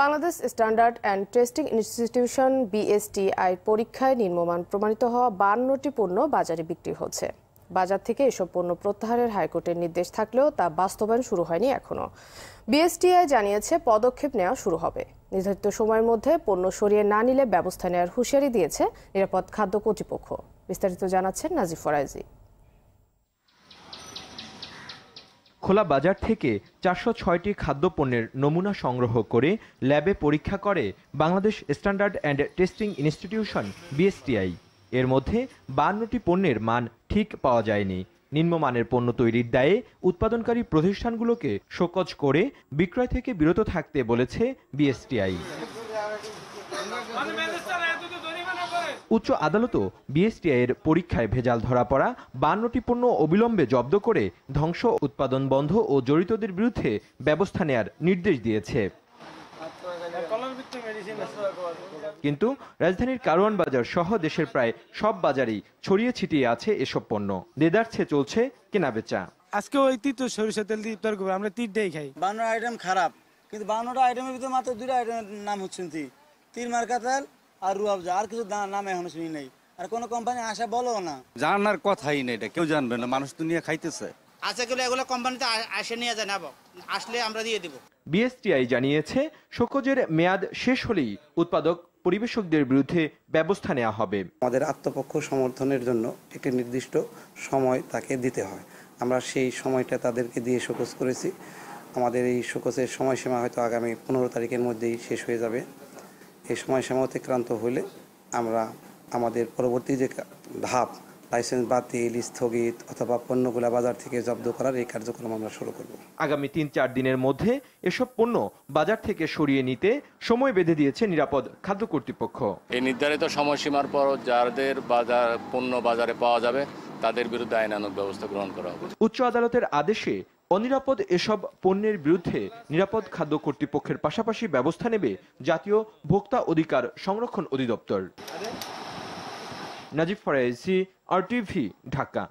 Bangladesh standard and testing institution BSTI পরীক্ষায় নিম্নমান প্রমাণিত হওয়া বান্নটি পণ্য বাজারে বিক্রি হচ্ছে বাজার থেকে এসব পণ্য প্রত্যাহারের হাইকোর্টের নির্দেশ থাকলেও তা বাস্তবায়ন শুরু হয়নি এখনও বিএসটিআই জানিয়েছে পদক্ষেপ নেওয়া শুরু হবে নির্ধারিত সময়ের মধ্যে পণ্য সরিয়ে না নিলে ব্যবস্থা নেওয়ার হুঁশিয়ারি দিয়েছে নিরাপদ খাদ্য কর্তৃপক্ষ বিস্তারিত জানাচ্ছেন নাজিফরাইজি ফরাইজি খোলা বাজার থেকে চারশো ছয়টি খাদ্যপণ্যের নমুনা সংগ্রহ করে ল্যাবে পরীক্ষা করে Bangladesh standard and testing institution BSTI এর মধ্যে বান্নটি পণ্যের মান ঠিক পাওয়া যায়নি নিম্নমানের পণ্য তৈরির দায়ে উৎপাদনকারী প্রতিষ্ঠানগুলোকে শোকজ করে বিক্রয় থেকে বিরত থাকতে বলেছে বিএসটিআই উচ্চ আদালতও বিএসটিআই এর পরীক্ষায় ভেজাল ধরা পড়া বান্নটি পণ্য অবিলম্বে জব্দ করে ধ্বংস উৎপাদন বন্ধ ও জড়িতদের বিরুদ্ধে ব্যবস্থা নেয়ার নির্দেশ দিয়েছে কিন্তু রাজধানীর কারওয়ান বাজার সহ দেশের প্রায় সব বাজারেই ছড়িয়ে ছিটিয়ে আছে এসব পণ্য দেদারছে চলছে কেনাবেচা আজকে ওই তিত সরিষা তেল দিয়ে ইফতার আমরা তিরটাই খাই বানর আইটেম খারাপ কিন্তু বানর আইটেমের ভিতরে মাত্র দুটো আইটেমের নাম হচ্ছে তিন মার্কা তেল আর রুয়াবজা আর কিছু নামে এখন শুনি নাই আর কোনো কোম্পানি আসা বলো না জানার কথাই নেই এটা কেউ জানবে না মানুষ দুনিয়া খাইতেছে আচ্ছা কিন্তু এগুলো কোম্পানিতে আসে নিয়ে জানাবো আসলে আমরা দিয়ে দেব বিএসটিআই জানিয়েছে শোকজের মেয়াদ শেষ হলেই উৎপাদক পরিবেশকদের বিরুদ্ধে ব্যবস্থা নেওয়া হবে আমাদের আত্মপক্ষ সমর্থনের জন্য একটি নির্দিষ্ট সময় তাকে দিতে হয় আমরা সেই সময়টা তাদেরকে দিয়ে শোকজ করেছি আমাদের এই শোকজের সময়সীমা হয়তো আগামী পনেরো তারিখের মধ্যেই শেষ হয়ে যাবে এই সময় সময় অতিক্রান্ত হইলে আমরা আমাদের পরবর্তী যে ধাপ লাইসেন্স বাতিল স্থগিত অথবা পণ্যগুলা বাজার থেকে জব্দ করার এই কার্যক্রম আমরা শুরু করব আগামী তিন চার দিনের মধ্যে এসব পণ্য বাজার থেকে সরিয়ে নিতে সময় বেঁধে দিয়েছে নিরাপদ খাদ্য কর্তৃপক্ষ এই নির্ধারিত সময়সীমার পর যাদের বাজার পণ্য বাজারে পাওয়া যাবে তাদের বিরুদ্ধে আইনানুক ব্যবস্থা গ্রহণ করা হবে উচ্চ আদালতের আদেশে অনিরাপদ এসব পণ্যের বিরুদ্ধে নিরাপদ খাদ্য কর্তৃপক্ষের পাশাপাশি ব্যবস্থা নেবে জাতীয় ভোক্তা অধিকার সংরক্ষণ অধিদপ্তর নাজিব ফরাইসি আরটিভি ঢাকা